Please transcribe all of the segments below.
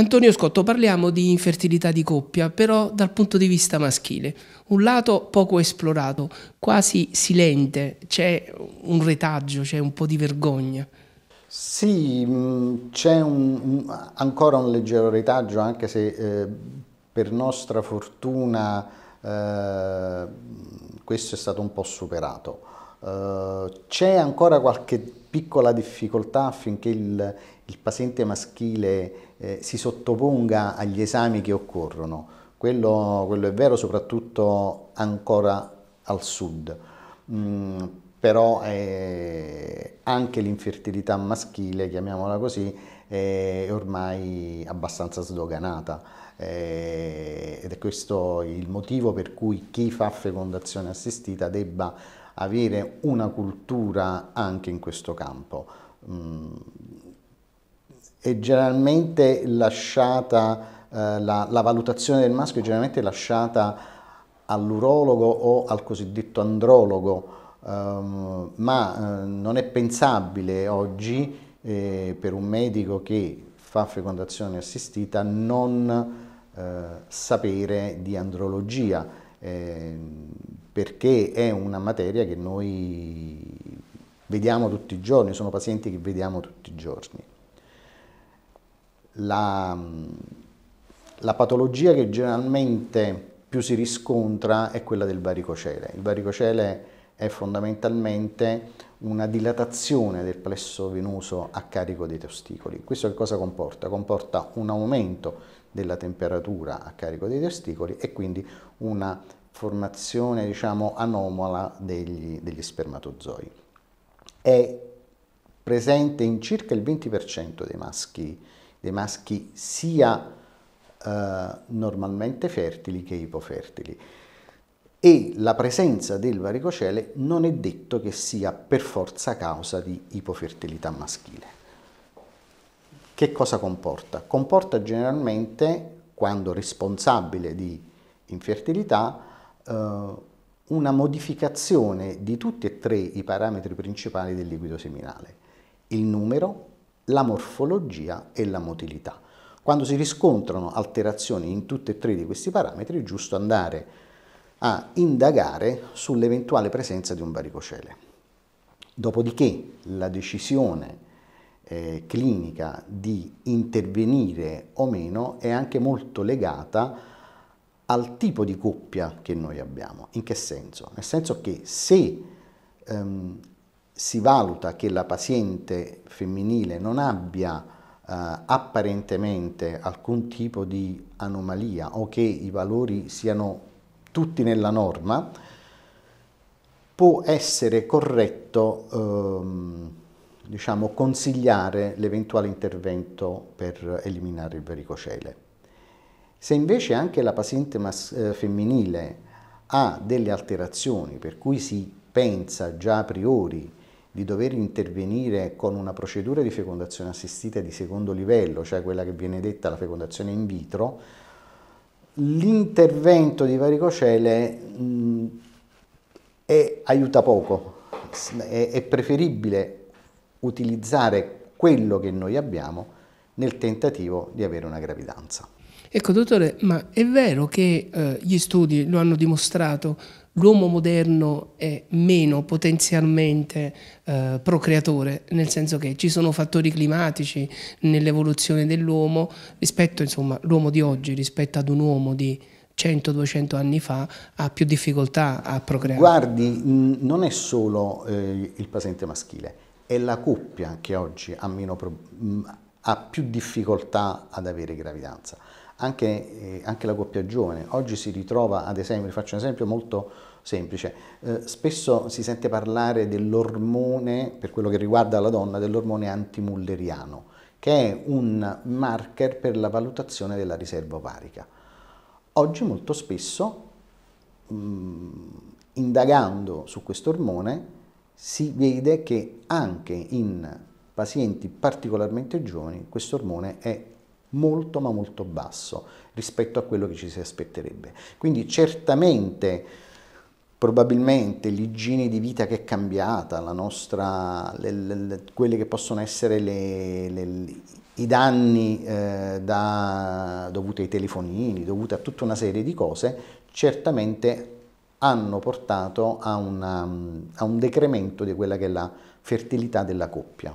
Antonio Scotto, parliamo di infertilità di coppia, però dal punto di vista maschile. Un lato poco esplorato, quasi silente, c'è un retaggio, c'è un po' di vergogna. Sì, mm, c'è ancora un leggero retaggio, anche se eh, per nostra fortuna eh, questo è stato un po' superato. Eh, c'è ancora qualche piccola difficoltà affinché il, il paziente maschile eh, si sottoponga agli esami che occorrono. Quello, quello è vero soprattutto ancora al sud, mm, però eh, anche l'infertilità maschile, chiamiamola così, è ormai abbastanza sdoganata eh, ed è questo il motivo per cui chi fa fecondazione assistita debba avere una cultura anche in questo campo. Mm, è generalmente lasciata, eh, la, la, valutazione del maschio è generalmente lasciata all'urologo o al cosiddetto andrologo, ehm, ma eh, non è pensabile oggi eh, per un medico che fa fecondazione assistita non eh, sapere di andrologia, ehm, perché è una materia che noi vediamo tutti i giorni, sono pazienti che vediamo tutti i giorni la, la patologia che generalmente più si riscontra è quella del varicocele. Il varicocele è fondamentalmente una dilatazione del plesso venoso a carico dei testicoli. Questo che cosa comporta? Comporta un aumento della temperatura a carico dei testicoli e quindi una formazione diciamo, anomala degli, degli spermatozoi. È presente in circa il 20% dei maschi dei maschi sia eh, normalmente fertili che ipofertili e la presenza del varicocele non è detto che sia per forza causa di ipofertilità maschile. Che cosa comporta? Comporta generalmente, quando responsabile di infertilità, eh, una modificazione di tutti e tre i parametri principali del liquido seminale, il numero, la morfologia e la motilità. Quando si riscontrano alterazioni in tutti e tre di questi parametri è giusto andare a indagare sull'eventuale presenza di un varicocele. Dopodiché la decisione eh, clinica di intervenire o meno è anche molto legata al tipo di coppia che noi abbiamo. In che senso? Nel senso che se ehm, si valuta che la paziente femminile non abbia eh, apparentemente alcun tipo di anomalia o che i valori siano tutti nella norma, può essere corretto ehm, diciamo, consigliare l'eventuale intervento per eliminare il vericocele. Se invece anche la paziente eh, femminile ha delle alterazioni per cui si pensa già a priori di dover intervenire con una procedura di fecondazione assistita di secondo livello, cioè quella che viene detta la fecondazione in vitro, l'intervento di varicocele mh, è, aiuta poco, è, è preferibile utilizzare quello che noi abbiamo nel tentativo di avere una gravidanza. Ecco, dottore, ma è vero che eh, gli studi lo hanno dimostrato, l'uomo moderno è meno potenzialmente eh, procreatore, nel senso che ci sono fattori climatici nell'evoluzione dell'uomo rispetto, insomma, l'uomo di oggi rispetto ad un uomo di 100-200 anni fa ha più difficoltà a procreare. Guardi, non è solo eh, il paziente maschile, è la coppia che oggi ha, meno, ha più difficoltà ad avere gravidanza anche, eh, anche, la coppia giovane. Oggi si ritrova, ad esempio, faccio un esempio molto semplice, eh, spesso si sente parlare dell'ormone, per quello che riguarda la donna, dell'ormone antimulleriano, che è un marker per la valutazione della riserva ovarica. Oggi molto spesso, mh, mm, indagando su questo ormone, si vede che anche in pazienti particolarmente giovani questo ormone è molto ma molto basso rispetto a quello che ci si aspetterebbe. Quindi certamente probabilmente l'igiene di vita che è cambiata, nostra, le, le, quelle che possono essere le, i danni eh, da, dovuti ai telefonini, dovuti a tutta una serie di cose, certamente hanno portato a, una, a un decremento di quella che è la fertilità della coppia.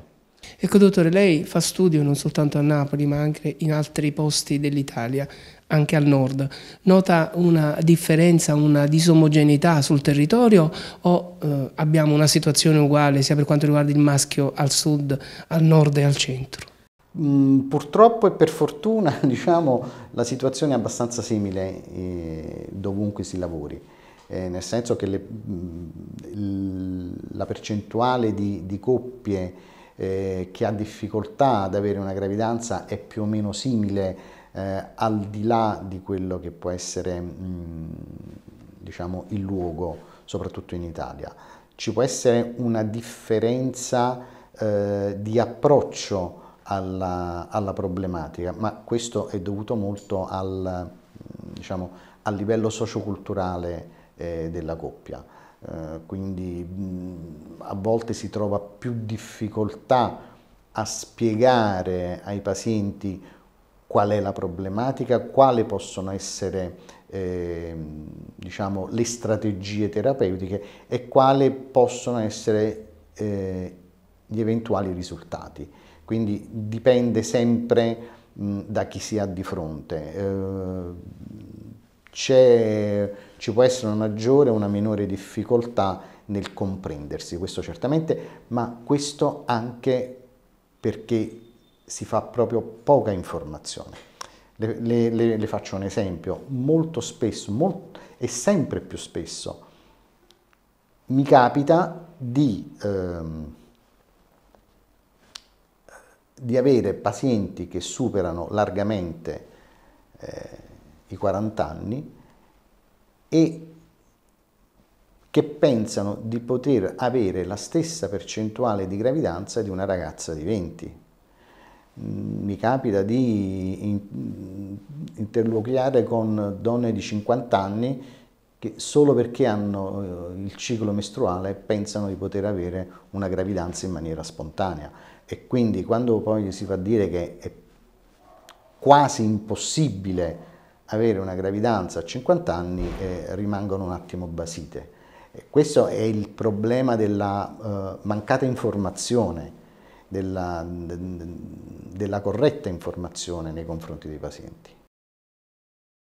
Ecco dottore, lei fa studio non soltanto a Napoli ma anche in altri posti dell'Italia, anche al nord. Nota una differenza, una disomogeneità sul territorio o eh, abbiamo una situazione uguale sia per quanto riguarda il maschio al sud, al nord e al centro? Mm, purtroppo e per fortuna diciamo, la situazione è abbastanza simile eh, dovunque si lavori. Eh, nel senso che le, mm, la percentuale di, di coppie eh, che ha difficoltà ad avere una gravidanza è più o meno simile eh, al di là di quello che può essere mh, mm, diciamo, il luogo, soprattutto in Italia. Ci può essere una differenza eh, di approccio alla, alla, problematica, ma questo è dovuto molto al, diciamo, al livello socioculturale eh, della coppia. Eh, quindi a volte si trova più difficoltà a spiegare ai pazienti qual è la problematica, quali possono essere eh, diciamo, le strategie terapeutiche e quali possono essere eh, gli eventuali risultati. Quindi dipende sempre mh, da chi si ha di fronte. Eh, c'è ci può essere una maggiore o una minore difficoltà nel comprendersi, questo certamente, ma questo anche perché si fa proprio poca informazione. Le, le, le, faccio un esempio, molto spesso, molto, e sempre più spesso, mi capita di, ehm, di avere pazienti che superano largamente eh, i 40 anni e che pensano di poter avere la stessa percentuale di gravidanza di una ragazza di 20. Mm, mi capita di interloquiare con donne di 50 anni che solo perché hanno eh, il ciclo mestruale pensano di poter avere una gravidanza in maniera spontanea e quindi quando poi si fa dire che è quasi impossibile avere una gravidanza a 50 anni eh, rimangono un attimo basite. Questo è il problema della eh, mancata informazione, della, de, della corretta informazione nei confronti dei pazienti.